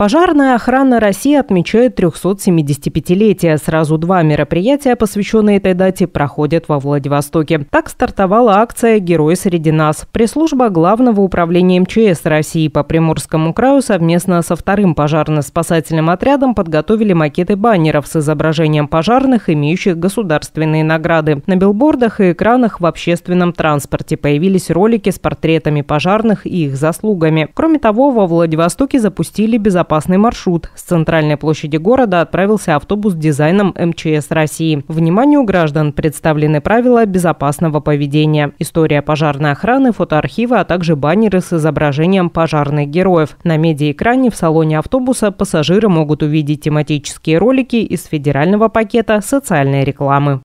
Пожарная охрана России отмечает 375-летие. Сразу два мероприятия, посвященные этой дате, проходят во Владивостоке. Так стартовала акция «Герой среди нас». Пресс-служба Главного управления МЧС России по Приморскому краю совместно со вторым пожарно-спасательным отрядом подготовили макеты баннеров с изображением пожарных, имеющих государственные награды. На билбордах и экранах в общественном транспорте появились ролики с портретами пожарных и их заслугами. Кроме того, во Владивостоке запустили безопасность безопасный маршрут. С центральной площади города отправился автобус с дизайном МЧС России. Вниманию граждан представлены правила безопасного поведения, история пожарной охраны, фотоархивы, а также баннеры с изображением пожарных героев. На медиаэкране в салоне автобуса пассажиры могут увидеть тематические ролики из федерального пакета социальной рекламы.